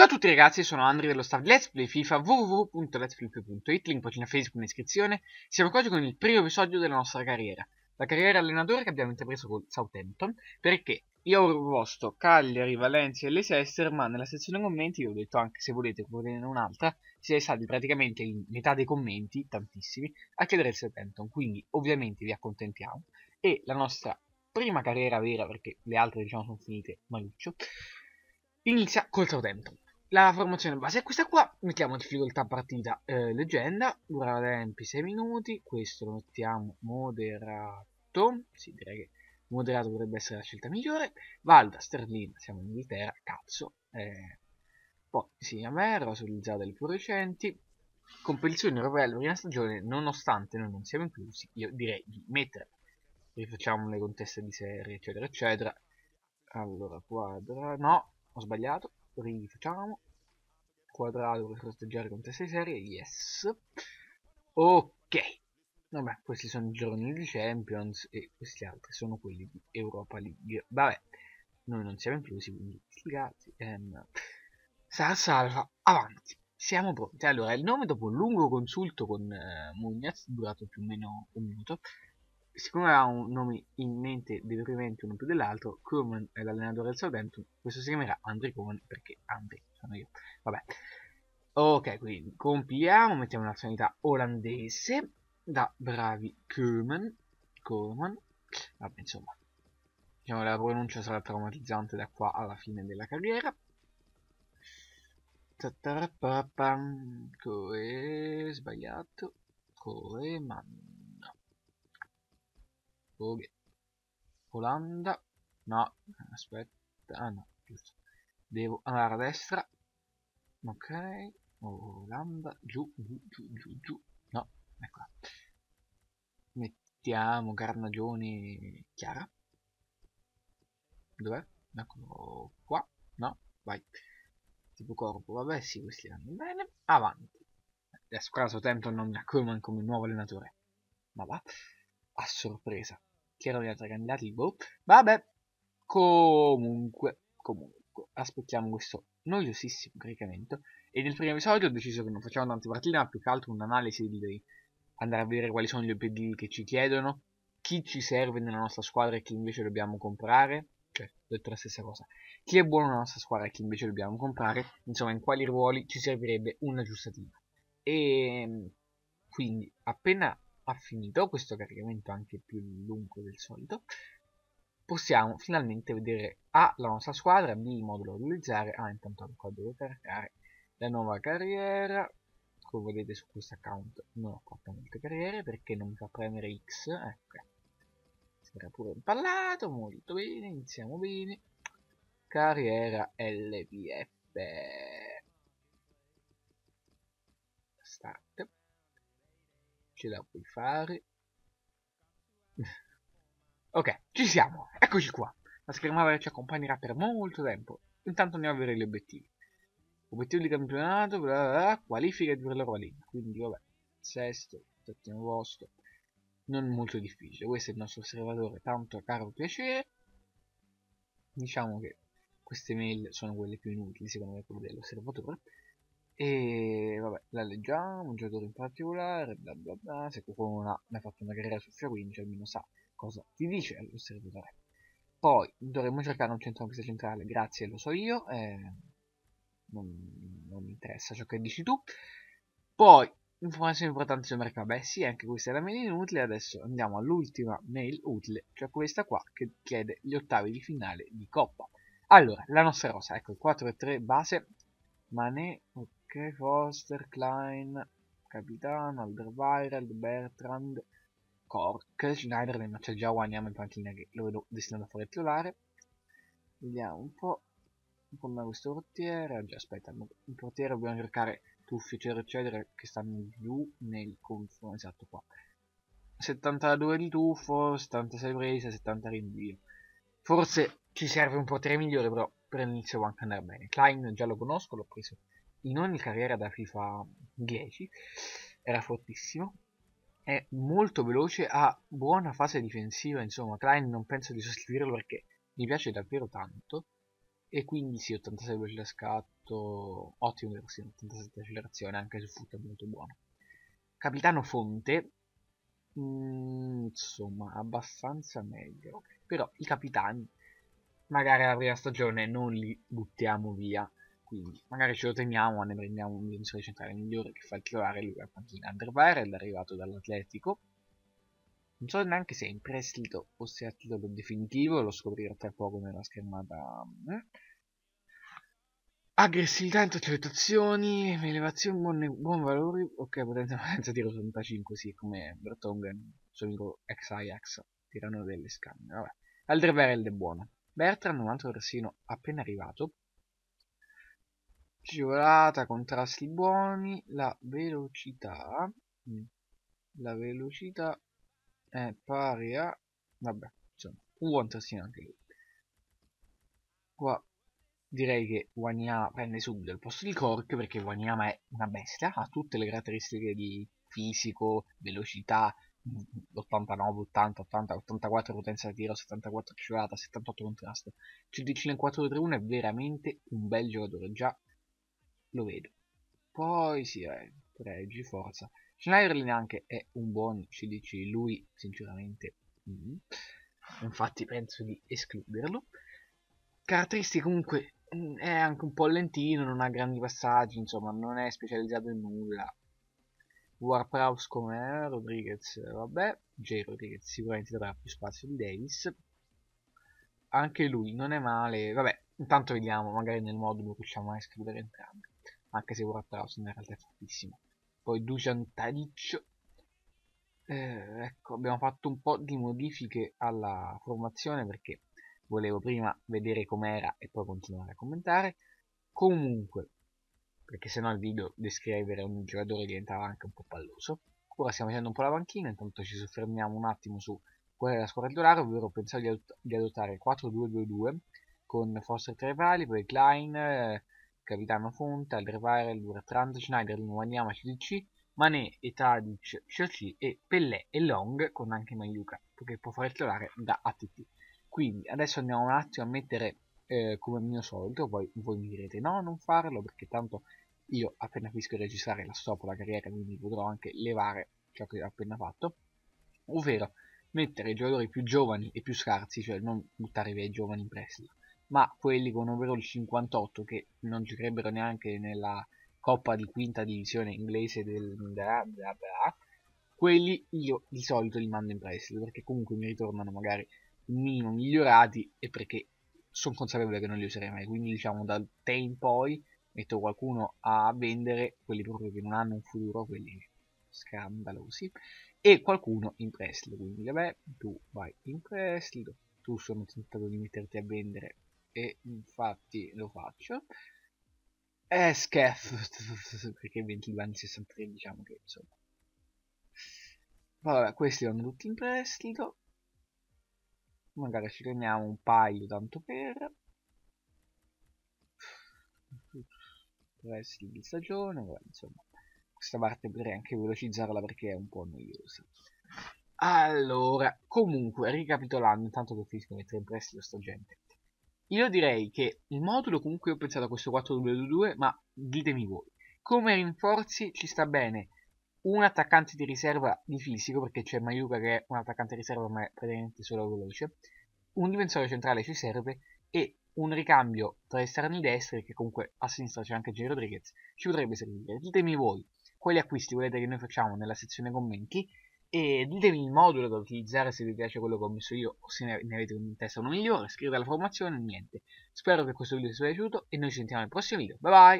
Ciao a tutti ragazzi, sono Andri dello staff Let's Play FIFA www.letsplay.it, link pagina Facebook in descrizione. Siamo oggi con il primo episodio della nostra carriera, la carriera allenatore che abbiamo intrapreso con Southampton, perché io ho proposto Cagliari, Valencia e Leicester, ma nella sezione commenti, vi ho detto anche se volete proporne un'altra, siete stati praticamente in metà dei commenti, tantissimi, a chiedere il Southampton, quindi ovviamente vi accontentiamo. E la nostra prima carriera vera, perché le altre diciamo sono finite maluccio, inizia col Southampton. La formazione base è questa qua, mettiamo difficoltà partita eh, leggenda, durava tempi 6 minuti, questo lo mettiamo moderato, sì direi che moderato dovrebbe essere la scelta migliore, Valda, Sterlina, siamo in Inghilterra, cazzo, eh. poi Signa Merro, utilizzata le più recenti, competizioni europee prima stagione, nonostante noi non siamo inclusi, io direi di mettere, rifacciamo le conteste di serie eccetera eccetera, allora quadra, no, ho sbagliato, riunifichiamo quadrato per festeggiare con testa di serie yes ok vabbè questi sono i giorni di Champions e questi altri sono quelli di Europa League vabbè noi non siamo inclusi quindi stigati ehm, sarà salva avanti siamo pronti allora il nome dopo un lungo consulto con eh, Mugnaz durato più o meno un minuto siccome ha un nome in mente deprimente uno più dell'altro, Kurman è l'allenatore del Southampton, questo si chiamerà Andre Kurman perché Andre sono io. Vabbè. Ok, quindi compiamo, mettiamo una nazionalità olandese da bravi Kurman. Kurman. Vabbè, insomma. Diciamo la pronuncia sarà traumatizzante da qua alla fine della carriera. Coe, sbagliato. Coe, mamma Oge. Olanda, no, aspetta, ah no, giusto. Devo andare a destra, ok, Olanda, giù, giù, giù, giù, giù, no, eccola. Mettiamo Carnagione Chiara. Dov'è? Eccolo qua, no, vai. Tipo corpo, vabbè sì, questi vanno bene, avanti. Adesso caso Southampton non mi accomoda come nuovo allenatore, ma va, a sorpresa che erano gli altri candidati, boh. Vabbè, comunque, comunque, aspettiamo questo noiosissimo caricamento. E nel primo episodio ho deciso che non facciamo tante partite, ma più che altro un'analisi di andare a vedere quali sono gli obiettivi che ci chiedono, chi ci serve nella nostra squadra e chi invece dobbiamo comprare. Cioè, ho detto la stessa cosa. Chi è buono nella nostra squadra e chi invece dobbiamo comprare. Insomma, in quali ruoli ci servirebbe una giustativa. E ehm, quindi, appena ha finito questo caricamento anche più lungo del solito possiamo finalmente vedere A la nostra squadra, B il modulo da utilizzare, ah intanto ancora devo caricare la nuova carriera come vedete su questo account non ho fatto molte carriere perché non mi fa premere X ecco sembra pure impallato, molto bene, iniziamo bene carriera LVF start ce la puoi fare ok ci siamo eccoci qua la schermata ci accompagnerà per molto tempo intanto andiamo a vedere gli obiettivi obiettivo di campionato bla bla bla, qualifica di Rolla Rollina quindi vabbè sesto settimo posto non molto difficile questo è il nostro osservatore tanto caro piacere diciamo che queste mail sono quelle più inutili secondo me quelle dell'osservatore e vabbè, la leggiamo, un giocatore in particolare, bla bla bla, se qualcuno ha mai fatto una carriera su Fia 15 almeno sa cosa ti dice allo servitore. Poi dovremmo cercare un centro centrocampista centrale, grazie, lo so io, eh, non, non, mi interessa ciò che dici tu. Poi, informazioni importanti sul mercato, beh sì, anche questa è la mail inutile, adesso andiamo all'ultima mail utile, cioè questa qua che chiede gli ottavi di finale di Coppa. Allora, la nostra rosa, ecco il 4-3 base, Mané, che Foster, Klein, Capitano, Alderweireld, Bertrand, Cork, Schneider, ma c'è già Wanyama in panchina che lo vedo destinato a fare titolare. Vediamo un po' come va questo portiere. Già, aspetta, il portiere dobbiamo cercare tuffi, eccetera, eccetera, che stanno giù nel confronto, esatto qua. 72 di tuffo, 76 presa, 70 rinvio. Forse ci serve un portiere migliore, però per l'inizio può anche andare bene. Klein già lo conosco, l'ho preso in ogni carriera da FIFA 10 era fortissimo è molto veloce ha buona fase difensiva insomma Klein non penso di sostituirlo perché mi piace davvero tanto e quindi sì 86 velocità scatto ottimo versione 87 accelerazione anche su foot è molto buono capitano Fonte mh, mm, insomma abbastanza meglio però i capitani magari alla prima stagione non li buttiamo via quindi magari ce lo teniamo ne prendiamo un difensore centrale migliore che fa il trovare lui la panchina Underweireld arrivato dall'Atletico non so neanche se è in prestito o se è a titolo definitivo lo scoprirò tra poco nella schermata eh. aggressività, intercettazioni, elevazione, buon, buon valore, ok, potenza, potenza, tiro 85, sì, come Bertongen, suo amico ex Ajax, tirano delle scanne, vabbè. Alderweireld è buono. Bertrand, un altro terzino appena arrivato, giurata contrasti buoni la velocità mm, la velocità è pari a vabbè insomma un contrastino anche lui qua direi che Wanyama prende subito il posto di Cork perché Wanyama è una bestia ha tutte le caratteristiche di fisico velocità 89, 80, 80, 84 potenza di tiro, 74 giurata, 78 contrasto. Cioè di 5 4 3 1 è veramente un bel giocatore, già lo vedo. Poi sì, eh, pregi, forza. Schneiderlin anche è un buon CDC, lui sinceramente... Mm. Infatti penso di escluderlo. Caratteristiche comunque mm, è anche un po' lentino, non ha grandi passaggi, insomma non è specializzato in nulla. Warprouse com'è, Rodriguez vabbè, J. Rodriguez sicuramente darà più spazio di Davis. Anche lui non è male, vabbè, intanto vediamo, magari nel modulo riusciamo a escludere entrambi anche se Ward-Prowse in realtà è fortissimo. Poi Dusan Tadic. Eh, ecco, abbiamo fatto un po' di modifiche alla formazione perché volevo prima vedere com'era e poi continuare a commentare. Comunque, perché sennò il video descrivere un giocatore diventava anche un po' palloso. Ora stiamo facendo un po' la panchina, intanto ci soffermiamo un attimo su qual è la squadra titolare, ovvero pensavo di, adottare 4-2-2-2 con Foster tra i pali, poi Klein, eh, Capitano Fonte, Alderweireld, Trant, Schneider, Wanyama, CDC, Mané e Tadic, Shoci e Pellè e Long con anche Maiuka che può fare il titolare da ATT. Quindi adesso andiamo un attimo a mettere eh, come mio solito, poi voi mi direte no, non farlo perché tanto io appena finisco di registrare la stop la carriera quindi potrò anche levare ciò che ho appena fatto, ovvero mettere i giocatori più giovani e più scarsi, cioè non buttare via i giovani in prestito ma quelli con ovvero il 58 che non giocherebbero neanche nella coppa di quinta divisione inglese del bla bla bla, quelli io di solito li mando in prestito perché comunque mi ritornano magari un minimo migliorati e perché sono consapevole che non li userei mai, quindi diciamo dal tempo in poi metto qualcuno a vendere, quelli proprio che non hanno un futuro, quelli scandalosi, e qualcuno in prestito, quindi vabbè, tu vai in prestito, tu sono tentato di metterti a vendere e infatti lo faccio è scherzo perché 22,63 diciamo che insomma allora questi vanno tutti in prestito magari ci teniamo un paio tanto per prestiti di stagione vabbè, insomma questa parte potrei anche velocizzarla perché è un po' noiosa allora comunque ricapitolando intanto che finisco di mettere in prestito sta gente io direi che il modulo comunque ho pensato a questo 4-2-2, 2 ma ditemi voi. Come rinforzi ci sta bene un attaccante di riserva di fisico, perché c'è Mayuka che è un attaccante di riserva ma è praticamente solo veloce, un difensore centrale ci serve e un ricambio tra esterni destri, che comunque a sinistra c'è anche J. Rodriguez, ci potrebbe servire. Ditemi voi quali acquisti volete che noi facciamo nella sezione commenti e ditemi il modulo da utilizzare se vi piace quello che ho messo io o se ne avete in testa uno migliore, scrivete la formazione, niente. Spero che questo video vi sia piaciuto e noi ci sentiamo nel prossimo video, bye bye!